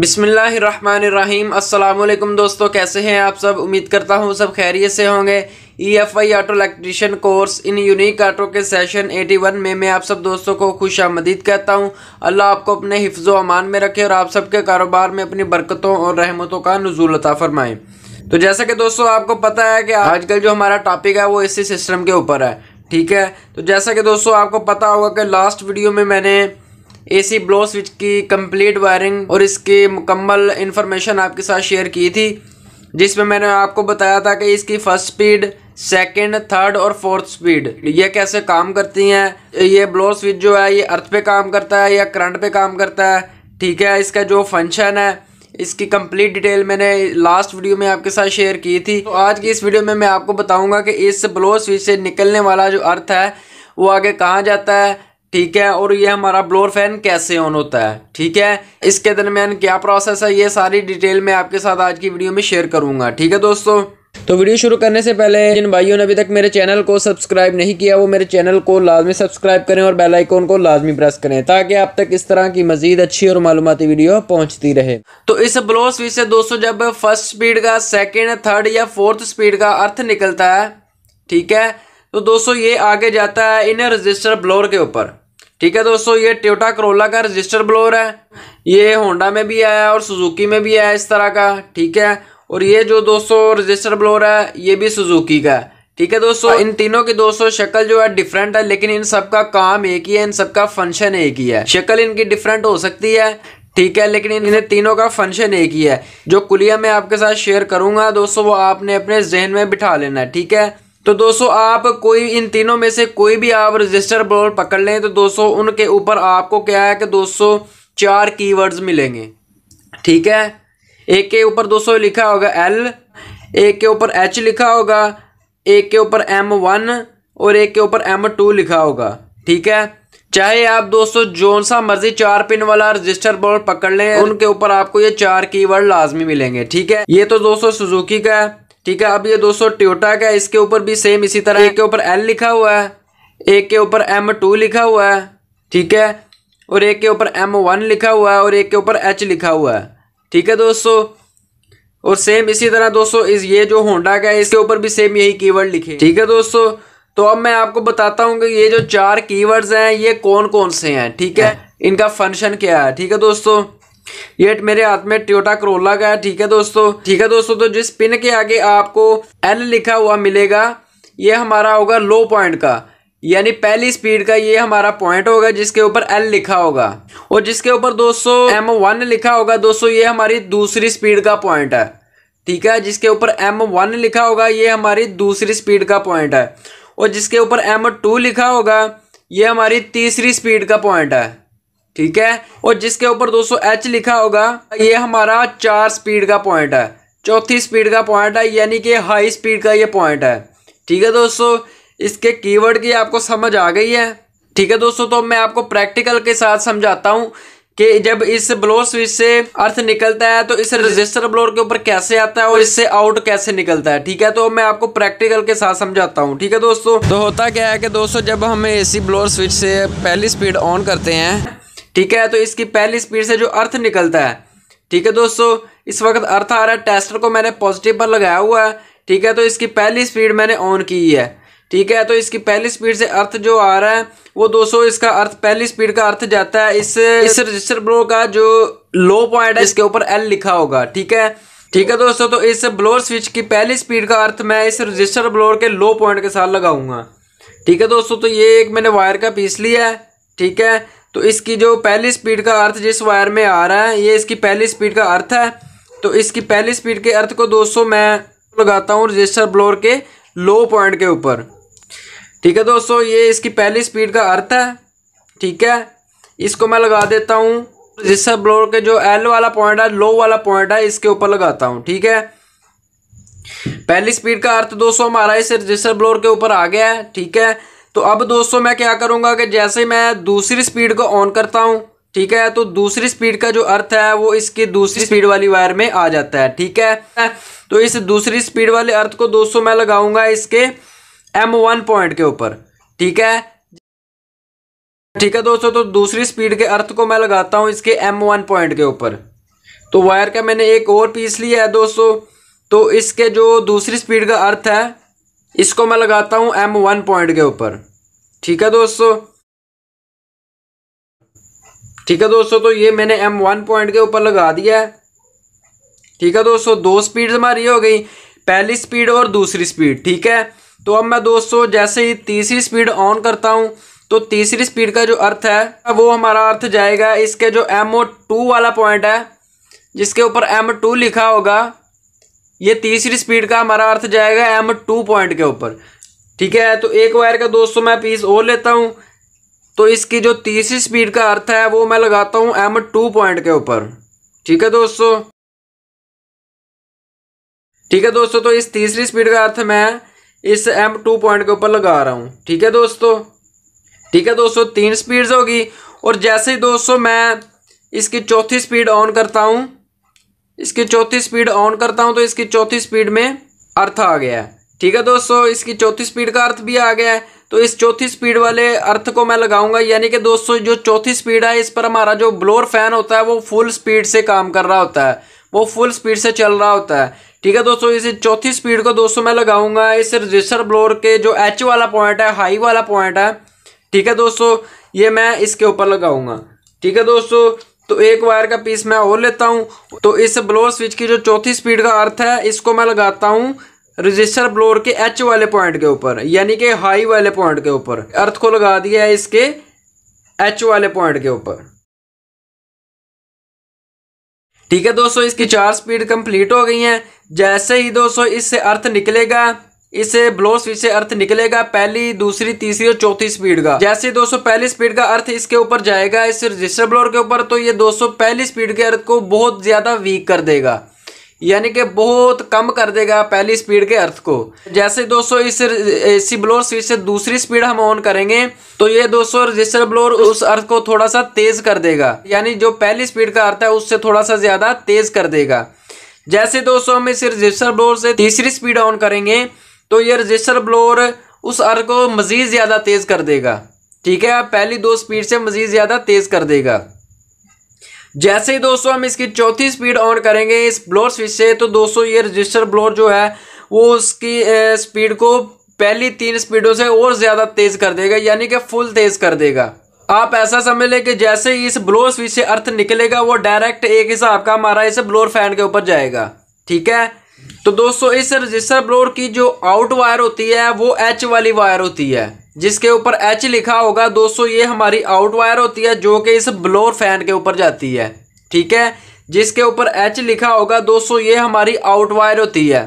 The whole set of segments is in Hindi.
बिसमीम् अल्लाम दोस्तों कैसे हैं आप सब उम्मीद करता हूँ सब खैरियत से होंगे E F I auto electrician course in Unique Auto के सेशन 81 में मैं आप सब दोस्तों को खुश आमदीद कहता हूँ अल्लाह आपको अपने हिफ्ज़ अमान में रखे और आप सबके कारोबार में अपनी बरकतों और रहमतों का नजूल अता फ़रमाएँ तो जैसा कि दोस्तों आपको पता है कि आजकल जो हमारा टॉपिक है वो इसी सिस्टम के ऊपर है ठीक है तो जैसा कि दोस्तों आपको पता होगा कि लास्ट वीडियो में मैंने एसी ब्लो स्विच की कंप्लीट वायरिंग और इसकी मुकम्मल इन्फॉर्मेशन आपके साथ शेयर की थी जिसमें मैंने आपको बताया था कि इसकी फर्स्ट स्पीड सेकेंड थर्ड और फोर्थ स्पीड ये कैसे काम करती हैं ये ब्लो स्विच जो है ये अर्थ पे काम करता है या करंट पे काम करता है ठीक है इसका जो फंक्शन है इसकी कंप्लीट डिटेल मैंने लास्ट वीडियो में आपके साथ शेयर की थी तो आज की इस वीडियो में मैं आपको बताऊंगा कि इस ब्लो स्विच से निकलने वाला जो अर्थ है वो आगे कहाँ जाता है ठीक है और ये हमारा ब्लोर फैन कैसे ऑन होता है ठीक है इसके दरमियान क्या प्रोसेस है ये सारी डिटेल मैं आपके साथ आज की वीडियो में शेयर करूंगा ठीक है दोस्तों तो वीडियो शुरू करने से पहले जिन भाइयों ने अभी तक मेरे चैनल को सब्सक्राइब नहीं किया वो मेरे चैनल को लाजमी सब्सक्राइब करें और बेल आइकॉन को लाजमी प्रेस करें ताकि आप तक इस तरह की मजीद अच्छी और मालूमती वीडियो पहुंचती रहे तो इस ब्लो स्विच से दोस्तों जब फर्स्ट स्पीड का सेकेंड थर्ड या फोर्थ स्पीड का अर्थ निकलता है ठीक है तो दोस्तों ये आगे जाता है इन रजिस्टर ब्लोर के ऊपर ठीक है दोस्तों ये ट्योटा करोला का रजिस्टर ब्लोअर है ये होंडा में भी आया और सुजुकी में भी आया इस तरह का ठीक है और ये जो दोस्तों रजिस्टर ब्लोअर है ये भी सुजुकी का है ठीक है दोस्तों इन तीनों की दोस्तों शक्ल जो है डिफरेंट है लेकिन इन सबका काम एक ही है इन सबका फंक्शन एक ही है शक्ल इनकी डिफरेंट हो सकती है ठीक है लेकिन इन्हें तीनों का फंक्शन एक ही है जो कुलिया मैं आपके साथ शेयर करूंगा दोस्तों वो आपने अपने जहन में बिठा लेना है ठीक है तो दोस्तों आप कोई इन तीनों में से कोई भी आप रजिस्टर बोर्ड पकड़ लें तो दोस्तों उनके ऊपर आपको क्या है कि दोस्तों चार कीवर्ड्स मिलेंगे ठीक है एक के ऊपर दोस्तों लिखा होगा एल एक के ऊपर एच लिखा होगा एक के ऊपर एम वन और एक के ऊपर एम टू लिखा होगा ठीक है चाहे आप दोस्तों जोन सा मर्जी चार पिन वाला रजिस्टर बोर्ड पकड़ लें उनके ऊपर आपको ये चार कीवर्ड लाजमी मिलेंगे ठीक है ये तो दोस्तों सुजुकी का है ठीक है अब ये दोस्तों ट्योटा का इसके ऊपर भी सेम इसी तरह एक के ऊपर एल लिखा हुआ है एक के ऊपर एम टू लिखा हुआ है ठीक है और एक के ऊपर एम वन लिखा हुआ है और एक के ऊपर एच लिखा हुआ है ठीक है दोस्तों और सेम इसी तरह दोस्तों इस ये जो होंडा का है इसके ऊपर भी सेम यही कीवर्ड लिखे ठीक है दोस्तों तो अब मैं आपको बताता हूँ कि ये जो चार कीवर्ड्स हैं ये कौन कौन से हैं ठीक है हाँ। इनका फंक्शन क्या है ठीक है दोस्तों येट मेरे हाथ में ट्योटा करोला का है ठीक है दोस्तों ठीक है दोस्तों तो जिस पिन के आगे आपको एल लिखा हुआ मिलेगा ये हमारा होगा लो पॉइंट का यानी पहली स्पीड का ये हमारा पॉइंट होगा जिसके ऊपर एल लिखा होगा और जिसके ऊपर 200 एम वन लिखा होगा दोस्तों ये हमारी दूसरी स्पीड का पॉइंट है ठीक है जिसके ऊपर एम वन लिखा होगा ये हमारी दूसरी स्पीड का पॉइंट है और जिसके ऊपर एम टू लिखा होगा ये हमारी तीसरी स्पीड का पॉइंट है ठीक है और जिसके ऊपर दोस्तों एच लिखा होगा ये हमारा चार स्पीड का पॉइंट है चौथी स्पीड का पॉइंट है यानी कि हाई स्पीड का ये पॉइंट है ठीक है दोस्तों इसके कीवर्ड की आपको समझ आ गई है ठीक है दोस्तों तो मैं आपको प्रैक्टिकल के साथ समझाता हूँ कि जब इस ब्लोर स्विच से अर्थ निकलता है तो इस रजिस्टर ब्लोर के ऊपर कैसे आता है और इससे आउट कैसे निकलता है ठीक है तो मैं आपको प्रैक्टिकल के साथ समझाता हूँ ठीक है दोस्तों तो होता क्या है कि दोस्तों जब हम एसी ब्लोर स्विच से पहली स्पीड ऑन करते हैं ठीक है तो इसकी पहली स्पीड से जो अर्थ निकलता है ठीक है दोस्तों इस वक्त अर्थ आ रहा है टेस्टर को मैंने पॉजिटिव पर लगाया हुआ है ठीक है तो इसकी पहली स्पीड मैंने ऑन की है ठीक है तो इसकी पहली स्पीड से अर्थ जो आ रहा है वो सौ इसका अर्थ पहली स्पीड का अर्थ जाता है इस इस रजिस्टर ब्लो का जो लो पॉइंट है इसके ऊपर एल लिखा होगा ठीक है ठीक है दोस्तों तो इस ब्लोअर स्विच की पहली स्पीड का अर्थ मैं इस रजिस्टर ब्लोअर के लो पॉइंट के साथ लगाऊंगा ठीक है दोस्तों तो ये एक मैंने वायर का पीस लिया है ठीक है तो इसकी जो पहली स्पीड का अर्थ जिस वायर में आ रहा है ये इसकी पहली स्पीड का अर्थ है तो इसकी पहली स्पीड के अर्थ को दोस्तों मैं लगाता हूँ रजिस्टर ब्लोर के लो पॉइंट के ऊपर ठीक है दोस्तों ये इसकी पहली स्पीड का अर्थ है ठीक है इसको मैं लगा देता हूँ रजिस्टर ब्लोर के जो एल वाला पॉइंट है लो वाला पॉइंट है इसके ऊपर लगाता हूँ ठीक है पहली स्पीड का अर्थ दोस्तों हमारा इस रजिस्टर ब्लोर के ऊपर आ गया है ठीक है तो अब दोस्तों मैं क्या करूँगा कि जैसे मैं दूसरी स्पीड को ऑन करता हूँ ठीक है तो दूसरी स्पीड का जो अर्थ है वो इसकी दूसरी स्पीड वाली वायर में आ जाता है ठीक है तो इस दूसरी स्पीड वाले अर्थ को दोस्तों मैं लगाऊंगा इसके एम वन पॉइंट के ऊपर ठीक है ठीक है दोस्तों तो दूसरी स्पीड के अर्थ को मैं लगाता हूँ इसके एम वन पॉइंट के ऊपर तो वायर का मैंने एक और पीस लिया है दोस्तों तो इसके जो दूसरी स्पीड का अर्थ है इसको मैं लगाता हूं एम वन पॉइंट के ऊपर ठीक है दोस्तों ठीक है दोस्तों तो ये मैंने एम वन पॉइंट के ऊपर लगा दिया है ठीक है दोस्तों दो स्पीड हमारी हो गई पहली स्पीड और दूसरी स्पीड ठीक है तो अब मैं दोस्तों जैसे ही तीसरी स्पीड ऑन करता हूँ तो तीसरी स्पीड का जो अर्थ है वो हमारा अर्थ जाएगा इसके जो एम ओ टू वाला पॉइंट है जिसके ऊपर एम टू लिखा होगा ये तीसरी स्पीड का हमारा अर्थ जाएगा एम टू पॉइंट के ऊपर ठीक है तो एक वायर का दोस्तों मैं पीस और लेता हूँ तो इसकी जो तीसरी स्पीड का अर्थ है वो मैं लगाता हूँ एम टू पॉइंट के ऊपर ठीक है दोस्तों ठीक है दोस्तों तो इस तीसरी स्पीड का अर्थ मैं इस एम टू पॉइंट के ऊपर लगा रहा हूँ ठीक है दोस्तों ठीक है दोस्तों तीन स्पीड होगी और जैसे ही दोस्तों मैं इसकी चौथी स्पीड ऑन करता हूँ इसकी चौथी स्पीड ऑन करता हूँ तो इसकी चौथी स्पीड में अर्थ आ गया है ठीक है दोस्तों इसकी चौथी स्पीड का अर्थ भी आ गया है तो इस चौथी स्पीड वाले अर्थ को मैं लगाऊंगा यानी कि दोस्तों जो चौथी स्पीड है इस पर हमारा जो ब्लोअर फैन होता है वो फुल स्पीड से काम कर रहा होता है वो फुल स्पीड से चल रहा होता है ठीक है दोस्तों इसी चौथी स्पीड को दोस्तों मैं लगाऊंगा इस रजिस्टर ब्लोअर के जो एच वाला पॉइंट है हाई वाला पॉइंट है ठीक है दोस्तों ये मैं इसके ऊपर लगाऊंगा ठीक है दोस्तों तो एक वायर का पीस मैं और लेता हूँ तो इस ब्लोअर स्विच की जो चौथी स्पीड का अर्थ है इसको मैं लगाता हूँ रजिस्टर ब्लोअर के एच वाले पॉइंट के ऊपर यानी कि हाई वाले पॉइंट के ऊपर अर्थ को लगा दिया है इसके एच वाले पॉइंट के ऊपर ठीक है दोस्तों इसकी चार स्पीड कंप्लीट हो गई हैं जैसे ही दोस्तों इससे अर्थ निकलेगा इस ब्लो स्विच से अर्थ निकलेगा पहली दूसरी तीसरी और चौथी स्पीड का जैसे सौ पहली स्पीड का अर्थ इसके ऊपर जाएगा इस रजिस्टर ब्लोअर के ऊपर तो ये सौ पहली स्पीड के अर्थ को बहुत ज़्यादा वीक कर देगा यानी कि बहुत कम कर देगा पहली स्पीड के अर्थ को जैसे दोस्तों इस एसी ब्लोअर स्विच से दूसरी स्पीड हम ऑन करेंगे तो ये दोस्तों रजिस्टर ब्लोअर उस अर्थ को थोड़ा सा तेज कर देगा यानी जो पहली स्पीड का अर्थ है उससे थोड़ा सा ज़्यादा तेज कर देगा जैसे दोस्तों हम इस रजिस्टर ब्लोअर से तीसरी स्पीड ऑन करेंगे तो ये रजिस्टर ब्लोअर उस अर को मज़ीद ज़्यादा तेज़ कर देगा ठीक है पहली दो स्पीड से मज़ीद ज़्यादा तेज़ कर देगा जैसे ही दोस्तों हम इसकी चौथी स्पीड ऑन करेंगे इस ब्लोअर स्विच से तो दोस्तों ये रजिस्टर ब्लोअर जो है वो उसकी स्पीड को पहली तीन स्पीडों से और ज़्यादा तेज़ कर देगा यानी कि फुल तेज़ कर देगा आप ऐसा समझ लें कि जैसे ही इस ब्लोअर स्विच से अर्थ निकलेगा वो डायरेक्ट एक हिसाब का हमारा इस ब्लोअर फैन के ऊपर जाएगा ठीक है तो दोस्तों इस रजिस्टर ब्लोर की जो आउट वायर होती है वो एच वाली वायर होती है जिसके ऊपर एच लिखा होगा दोस्तों ये हमारी आउट वायर होती है जो कि इस ब्लोर फैन के ऊपर जाती है ठीक है जिसके ऊपर एच लिखा होगा दोस्तों ये हमारी आउट वायर होती है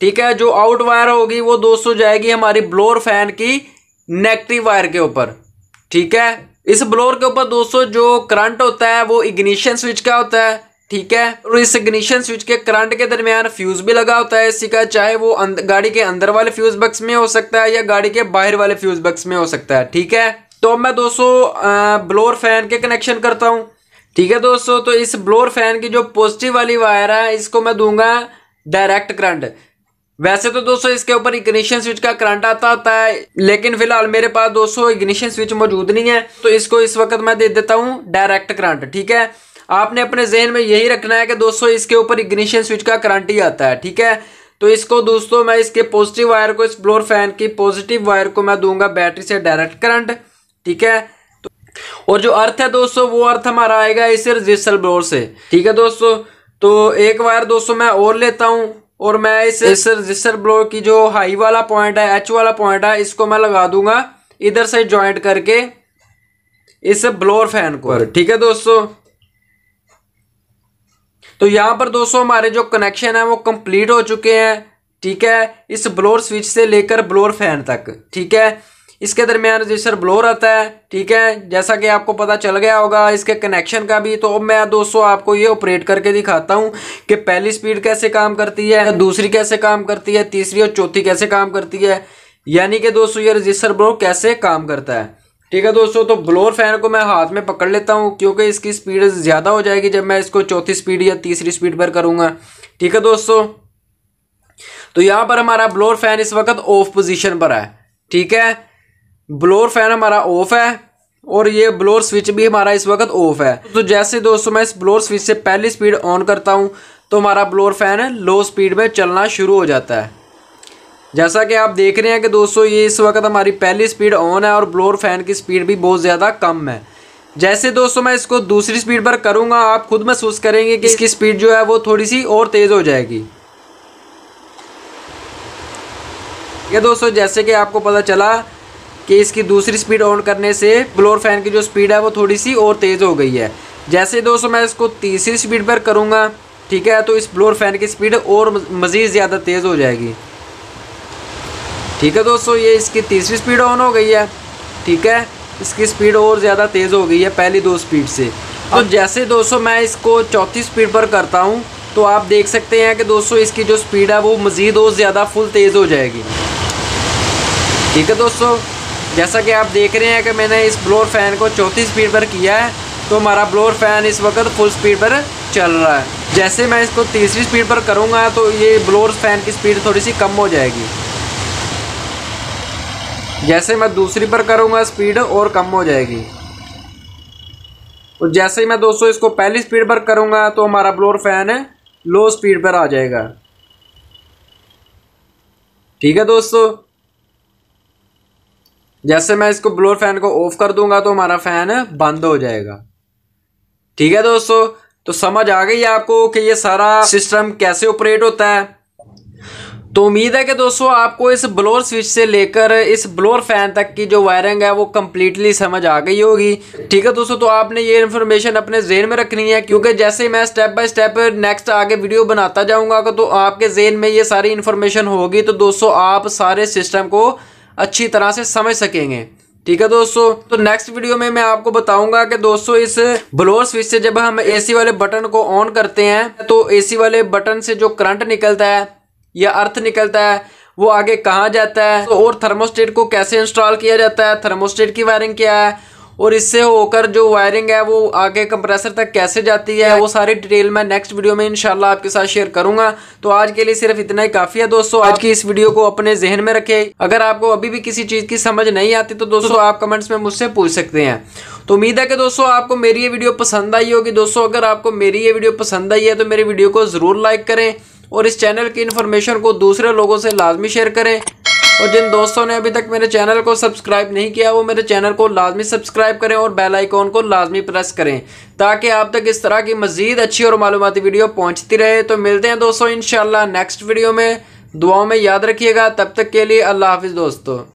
ठीक है जो आउट वायर होगी वो दोस्तों जाएगी हमारी ब्लोर फैन की नेगेटिव वायर के ऊपर ठीक है इस ब्लोर के ऊपर दोस्तों जो करंट होता है वो इग्निशन स्विच का होता है ठीक है और इस इग्निशन स्विच के करंट के दरमियान फ्यूज भी लगा होता है इसी का चाहे वो गाड़ी के अंदर वाले फ्यूज बक्स में हो सकता है या गाड़ी के बाहर वाले फ्यूज बक्स में हो सकता है ठीक है तो मैं दोस्तों ब्लोर फैन के कनेक्शन करता हूँ ठीक है दोस्तों तो इस ब्लोर फैन की जो पॉजिटिव वाली वायर है इसको मैं दूंगा डायरेक्ट करंट वैसे तो दोस्तों इसके ऊपर इग्निशन स्विच का करंट आता होता है लेकिन फिलहाल मेरे पास दोस्तों इग्निशन स्विच मौजूद नहीं है तो इसको इस वक्त मैं दे देता हूँ डायरेक्ट करंट ठीक है आपने अपने जहन में यही रखना है कि दोस्तों इसके ऊपर इग्निशियन स्विच का करंट ही आता है ठीक है तो इसको दोस्तों मैं इसके पॉजिटिव वायर को इस ब्लोर फैन की पॉजिटिव वायर को मैं दूंगा बैटरी से डायरेक्ट करंट ठीक है तो और जो अर्थ है दोस्तों वो अर्थ हमारा आएगा इस रजिस्टर ब्लोर से ठीक है दोस्तों तो एक वायर दोस्तों मैं और लेता हूँ और मैं इस इस रजिस्टर ब्लोर की जो हाई वाला पॉइंट है एच वाला पॉइंट है इसको मैं लगा दूंगा इधर से ज्वाइंट करके इस ब्लोर फैन को ठीक है दोस्तों तो यहाँ पर दोस्तों हमारे जो कनेक्शन है वो कंप्लीट हो चुके हैं ठीक है इस ब्लोर स्विच से लेकर ब्लोर फैन तक ठीक है इसके दरमियान रजिस्टर ब्लोर आता है ठीक है जैसा कि आपको पता चल गया होगा इसके कनेक्शन का भी तो अब मैं दोस्तों आपको ये ऑपरेट करके दिखाता हूँ कि पहली स्पीड कैसे काम करती है दूसरी कैसे काम करती है तीसरी और चौथी कैसे काम करती है यानी कि दोस्तों ये रजिस्टर ब्लोर कैसे काम करता है ठीक है दोस्तों तो ब्लोअर फैन को मैं हाथ में पकड़ लेता हूँ क्योंकि इसकी स्पीड ज़्यादा हो जाएगी जब मैं इसको चौथी स्पीड या तीसरी स्पीड पर करूँगा ठीक है दोस्तों तो यहाँ पर हमारा ब्लोअर फैन इस वक्त ऑफ पोजिशन पर है ठीक है ब्लोअर फैन हमारा ऑफ है और ये ब्लोअर स्विच भी हमारा इस वक्त ऑफ है तो जैसे दोस्तों मैं इस ब्लोअर स्विच से पहली स्पीड ऑन करता हूँ तो हमारा ब्लोअर फैन लो स्पीड में चलना शुरू हो जाता है जैसा कि आप देख रहे हैं कि दोस्तों ये इस वक्त हमारी पहली स्पीड ऑन है और ब्लोर फैन की स्पीड भी बहुत ज़्यादा कम है जैसे दोस्तों मैं इसको दूसरी स्पीड पर करूँगा आप खुद महसूस करेंगे कि इसकी स्पीड जो है वो थोड़ी सी और तेज़ हो जाएगी ये दोस्तों जैसे कि आपको पता चला कि इसकी दूसरी स्पीड ऑन करने से ब्लोर फैन की जो स्पीड है वो थोड़ी सी और तेज़ हो गई है जैसे दोस्तों मैं इसको तीसरी स्पीड पर करूँगा ठीक है तो इस ब्लोर फैन की स्पीड और मज़ीद ज़्यादा तेज़ हो जाएगी ठीक है दोस्तों ये इसकी तीसरी स्पीड ऑन हो गई है ठीक है इसकी स्पीड और ज़्यादा तेज़ हो गई है पहली दो स्पीड से तो जैसे दोस्तों मैं इसको चौथी स्पीड पर करता हूँ तो आप देख सकते हैं कि दोस्तों इसकी जो स्पीड है वो मज़ीद और ज़्यादा फुल तेज़ हो जाएगी ठीक है दोस्तों जैसा कि आप देख रहे हैं कि मैंने इस ब्लोर फ़ैन को चौथी स्पीड पर किया है तो हमारा ब्लोर फ़ैन इस वक्त फुल स्पीड पर चल रहा है जैसे मैं इसको तीसरी स्पीड पर करूँगा तो ये ब्लोर फ़ैन की स्पीड थोड़ी सी कम हो जाएगी जैसे मैं दूसरी पर करूंगा स्पीड और कम हो जाएगी और तो जैसे ही मैं दोस्तों इसको पहली स्पीड पर करूंगा तो हमारा ब्लोर फैन है लो स्पीड पर आ जाएगा ठीक है दोस्तों जैसे मैं इसको ब्लोर फैन को ऑफ कर दूंगा तो हमारा फैन बंद हो जाएगा ठीक है दोस्तों तो समझ आ गई आपको कि ये सारा सिस्टम कैसे ऑपरेट होता है तो उम्मीद है कि दोस्तों आपको इस ब्लोर स्विच से लेकर इस ब्लोर फैन तक की जो वायरिंग है वो कम्प्लीटली समझ आ गई होगी ठीक है दोस्तों तो आपने ये इन्फॉर्मेशन अपने जेन में रखनी है क्योंकि जैसे ही मैं स्टेप बाय स्टेप नेक्स्ट आगे वीडियो बनाता जाऊंगा तो आपके जेन में ये सारी इन्फॉर्मेशन होगी तो दोस्तों आप सारे सिस्टम को अच्छी तरह से समझ सकेंगे ठीक है दोस्तों तो नेक्स्ट वीडियो में मैं आपको बताऊंगा कि दोस्तों इस ब्लोअर स्विच से जब हम एसी वाले बटन को ऑन करते हैं तो एसी वाले बटन से जो करंट निकलता है या अर्थ निकलता है वो आगे कहाँ जाता है तो और थर्मोस्टेट को कैसे इंस्टॉल किया जाता है थर्मोस्टेट की वायरिंग क्या है और इससे होकर जो वायरिंग है वो आगे कंप्रेसर तक कैसे जाती है वो सारी डिटेल मैं नेक्स्ट वीडियो में इंशाल्लाह आपके साथ शेयर करूंगा तो आज के लिए सिर्फ इतना ही काफ़ी है दोस्तों आज की इस वीडियो को अपने जहन में रखें अगर आपको अभी भी किसी चीज़ की समझ नहीं आती तो दोस्तों आप कमेंट्स में मुझसे पूछ सकते हैं तो उम्मीद है कि दोस्तों आपको मेरी ये वीडियो पसंद आई होगी दोस्तों अगर आपको मेरी ये वीडियो पसंद आई है तो मेरी वीडियो को ज़रूर लाइक करें और इस चैनल की इन्फॉर्मेशन को दूसरे लोगों से लाजमी शेयर करें और जिन दोस्तों ने अभी तक मेरे चैनल को सब्सक्राइब नहीं किया वो मेरे चैनल को लाजमी सब्सक्राइब करें और बेल आइकॉन को लाजमी प्रेस करें ताकि आप तक इस तरह की मजीद अच्छी और मालूमती वीडियो पहुंचती रहे तो मिलते हैं दोस्तों इन नेक्स्ट वीडियो में दुआओं में याद रखिएगा तब तक के लिए अल्लाह हाफिज़ दोस्तों